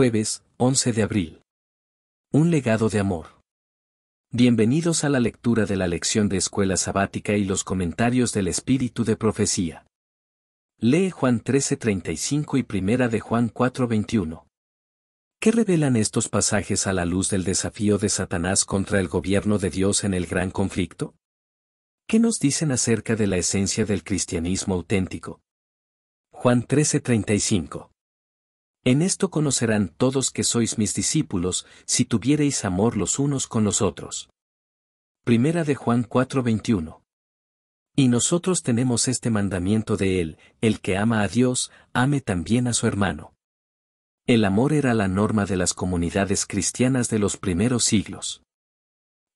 Jueves, 11 de abril. Un legado de amor. Bienvenidos a la lectura de la lección de escuela sabática y los comentarios del espíritu de profecía. Lee Juan 13:35 y Primera de Juan 4:21. ¿Qué revelan estos pasajes a la luz del desafío de Satanás contra el gobierno de Dios en el gran conflicto? ¿Qué nos dicen acerca de la esencia del cristianismo auténtico? Juan 13:35 en esto conocerán todos que sois mis discípulos, si tuviereis amor los unos con los otros. Primera de Juan 4:21. Y nosotros tenemos este mandamiento de Él, el que ama a Dios, ame también a su hermano. El amor era la norma de las comunidades cristianas de los primeros siglos.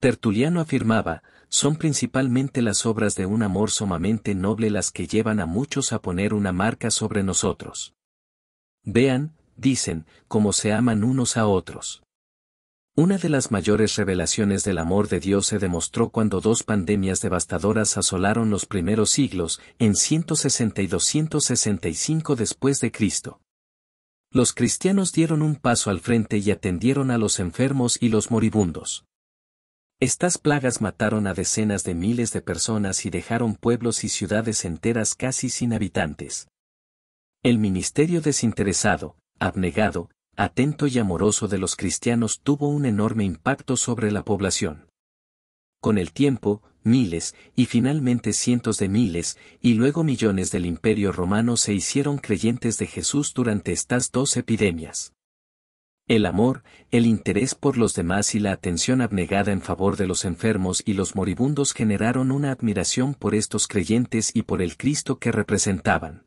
Tertuliano afirmaba, son principalmente las obras de un amor sumamente noble las que llevan a muchos a poner una marca sobre nosotros. Vean, dicen, cómo se aman unos a otros. Una de las mayores revelaciones del amor de Dios se demostró cuando dos pandemias devastadoras asolaron los primeros siglos, en 160 y 265 después de Cristo. Los cristianos dieron un paso al frente y atendieron a los enfermos y los moribundos. Estas plagas mataron a decenas de miles de personas y dejaron pueblos y ciudades enteras casi sin habitantes. El ministerio desinteresado, abnegado, atento y amoroso de los cristianos tuvo un enorme impacto sobre la población. Con el tiempo, miles, y finalmente cientos de miles, y luego millones del imperio romano se hicieron creyentes de Jesús durante estas dos epidemias. El amor, el interés por los demás y la atención abnegada en favor de los enfermos y los moribundos generaron una admiración por estos creyentes y por el Cristo que representaban.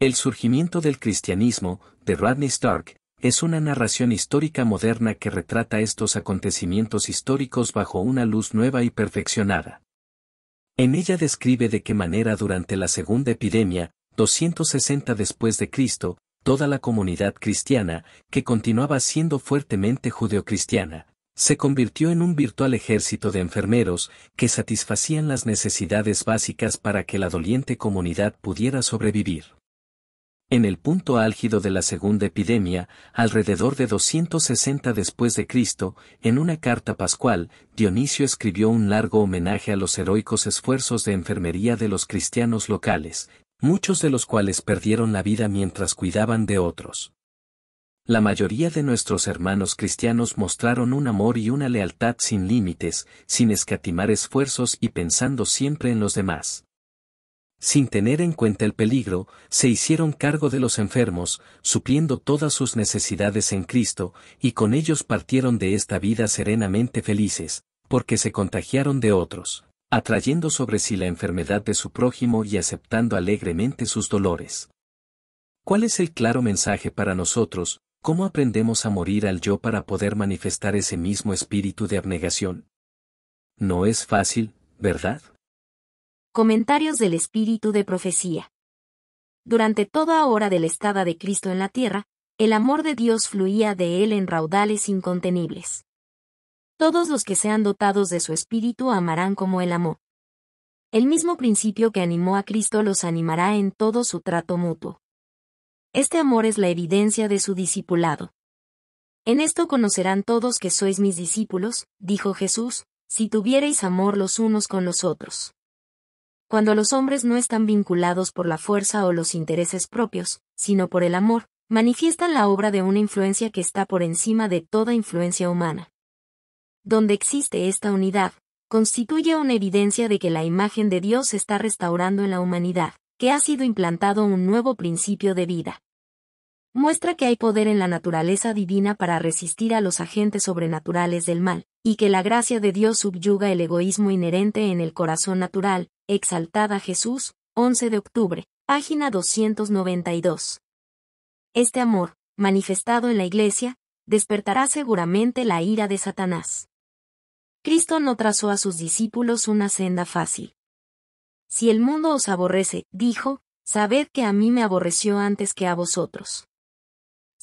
El surgimiento del cristianismo, de Rodney Stark, es una narración histórica moderna que retrata estos acontecimientos históricos bajo una luz nueva y perfeccionada. En ella describe de qué manera durante la segunda epidemia, 260 después de Cristo, toda la comunidad cristiana, que continuaba siendo fuertemente judeocristiana, se convirtió en un virtual ejército de enfermeros que satisfacían las necesidades básicas para que la doliente comunidad pudiera sobrevivir. En el punto álgido de la segunda epidemia, alrededor de 260 después de Cristo, en una carta pascual, Dionisio escribió un largo homenaje a los heroicos esfuerzos de enfermería de los cristianos locales, muchos de los cuales perdieron la vida mientras cuidaban de otros. La mayoría de nuestros hermanos cristianos mostraron un amor y una lealtad sin límites, sin escatimar esfuerzos y pensando siempre en los demás sin tener en cuenta el peligro, se hicieron cargo de los enfermos, supliendo todas sus necesidades en Cristo, y con ellos partieron de esta vida serenamente felices, porque se contagiaron de otros, atrayendo sobre sí la enfermedad de su prójimo y aceptando alegremente sus dolores. ¿Cuál es el claro mensaje para nosotros? ¿Cómo aprendemos a morir al yo para poder manifestar ese mismo espíritu de abnegación? No es fácil, ¿verdad? Comentarios del Espíritu de Profecía. Durante toda hora del estado de Cristo en la tierra, el amor de Dios fluía de él en raudales incontenibles. Todos los que sean dotados de su espíritu amarán como él amó. El mismo principio que animó a Cristo los animará en todo su trato mutuo. Este amor es la evidencia de su discipulado. En esto conocerán todos que sois mis discípulos, dijo Jesús, si tuviereis amor los unos con los otros. Cuando los hombres no están vinculados por la fuerza o los intereses propios, sino por el amor, manifiestan la obra de una influencia que está por encima de toda influencia humana. Donde existe esta unidad, constituye una evidencia de que la imagen de Dios está restaurando en la humanidad, que ha sido implantado un nuevo principio de vida muestra que hay poder en la naturaleza divina para resistir a los agentes sobrenaturales del mal, y que la gracia de Dios subyuga el egoísmo inherente en el corazón natural, exaltada Jesús, 11 de octubre, página 292. Este amor, manifestado en la Iglesia, despertará seguramente la ira de Satanás. Cristo no trazó a sus discípulos una senda fácil. Si el mundo os aborrece, dijo, sabed que a mí me aborreció antes que a vosotros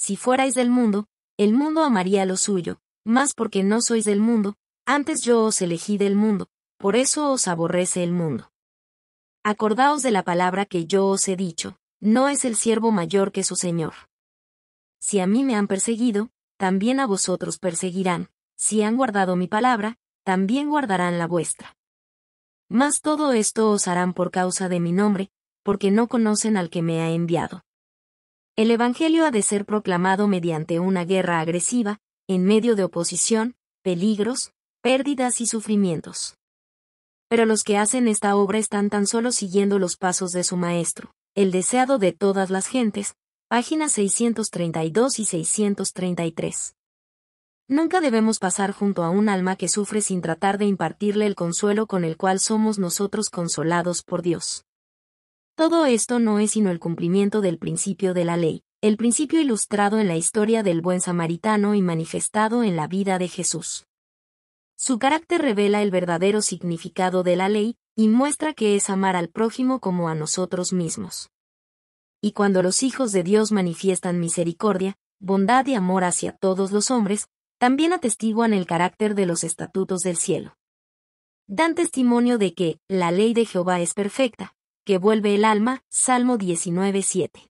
si fuerais del mundo, el mundo amaría lo suyo, mas porque no sois del mundo, antes yo os elegí del mundo, por eso os aborrece el mundo. Acordaos de la palabra que yo os he dicho, no es el siervo mayor que su señor. Si a mí me han perseguido, también a vosotros perseguirán, si han guardado mi palabra, también guardarán la vuestra. Mas todo esto os harán por causa de mi nombre, porque no conocen al que me ha enviado. El Evangelio ha de ser proclamado mediante una guerra agresiva, en medio de oposición, peligros, pérdidas y sufrimientos. Pero los que hacen esta obra están tan solo siguiendo los pasos de su Maestro, el deseado de todas las gentes, páginas 632 y 633. Nunca debemos pasar junto a un alma que sufre sin tratar de impartirle el consuelo con el cual somos nosotros consolados por Dios. Todo esto no es sino el cumplimiento del principio de la ley, el principio ilustrado en la historia del buen samaritano y manifestado en la vida de Jesús. Su carácter revela el verdadero significado de la ley, y muestra que es amar al prójimo como a nosotros mismos. Y cuando los hijos de Dios manifiestan misericordia, bondad y amor hacia todos los hombres, también atestiguan el carácter de los estatutos del cielo. Dan testimonio de que, la ley de Jehová es perfecta, que vuelve el alma, Salmo 19.7.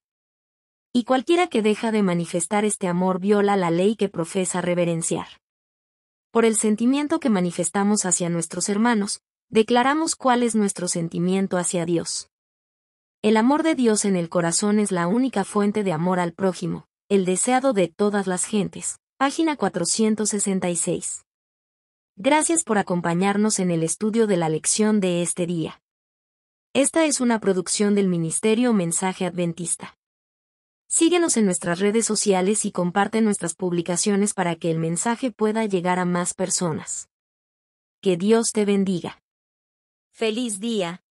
Y cualquiera que deja de manifestar este amor viola la ley que profesa reverenciar. Por el sentimiento que manifestamos hacia nuestros hermanos, declaramos cuál es nuestro sentimiento hacia Dios. El amor de Dios en el corazón es la única fuente de amor al prójimo, el deseado de todas las gentes. Página 466. Gracias por acompañarnos en el estudio de la lección de este día. Esta es una producción del Ministerio Mensaje Adventista. Síguenos en nuestras redes sociales y comparte nuestras publicaciones para que el mensaje pueda llegar a más personas. Que Dios te bendiga. Feliz día.